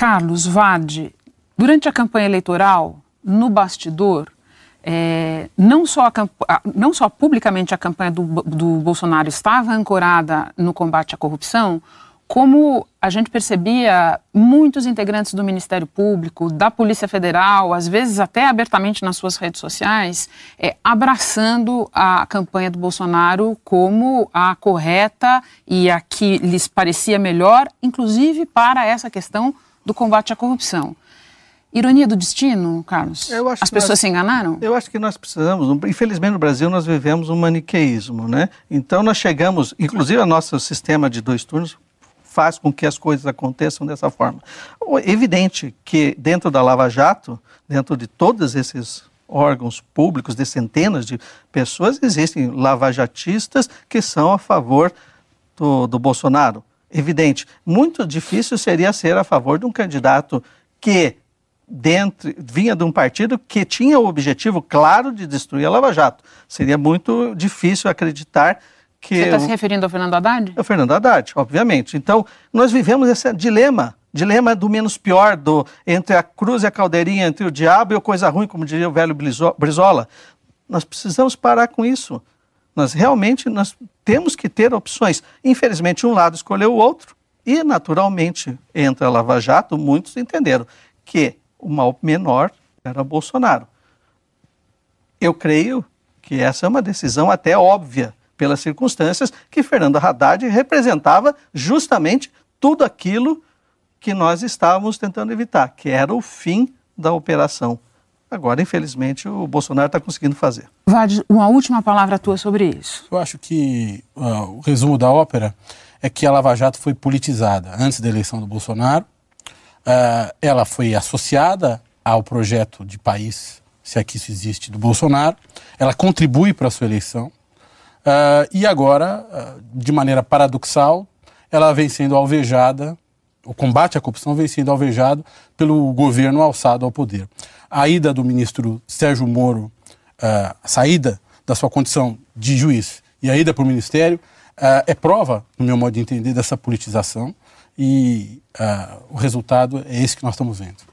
Carlos Vade, durante a campanha eleitoral, no bastidor, é, não, só a, não só publicamente a campanha do, do Bolsonaro estava ancorada no combate à corrupção, como a gente percebia muitos integrantes do Ministério Público, da Polícia Federal, às vezes até abertamente nas suas redes sociais, é, abraçando a campanha do Bolsonaro como a correta e a que lhes parecia melhor, inclusive para essa questão do combate à corrupção. Ironia do destino, Carlos? As pessoas nós, se enganaram? Eu acho que nós precisamos. Infelizmente, no Brasil, nós vivemos um maniqueísmo, né? Então, nós chegamos, inclusive, o nosso sistema de dois turnos faz com que as coisas aconteçam dessa forma. É evidente que, dentro da Lava Jato, dentro de todos esses órgãos públicos, de centenas de pessoas, existem lavajatistas que são a favor do, do Bolsonaro evidente. Muito difícil seria ser a favor de um candidato que dentro, vinha de um partido que tinha o objetivo claro de destruir a Lava Jato. Seria muito difícil acreditar que. Você está se referindo ao Fernando Haddad? É o Fernando Haddad, obviamente. Então, nós vivemos esse dilema. Dilema do menos pior, do entre a cruz e a caldeirinha, entre o diabo e a coisa ruim, como diria o velho Brizola. Nós precisamos parar com isso. Nós realmente nós temos que ter opções. Infelizmente, um lado escolheu o outro e, naturalmente, entra a Lava Jato, muitos entenderam que o mal menor era Bolsonaro. Eu creio que essa é uma decisão até óbvia pelas circunstâncias que Fernando Haddad representava justamente tudo aquilo que nós estávamos tentando evitar, que era o fim da operação Agora, infelizmente, o Bolsonaro está conseguindo fazer. Vade, uma última palavra tua sobre isso. Eu acho que uh, o resumo da ópera é que a Lava Jato foi politizada antes da eleição do Bolsonaro. Uh, ela foi associada ao projeto de país, se aqui é isso existe, do Bolsonaro. Ela contribui para a sua eleição. Uh, e agora, de maneira paradoxal, ela vem sendo alvejada o combate à corrupção vem sendo alvejado pelo governo alçado ao poder. A ida do ministro Sérgio Moro, eh, a saída da sua condição de juiz e a ida para o ministério eh, é prova, no meu modo de entender, dessa politização e eh, o resultado é esse que nós estamos vendo.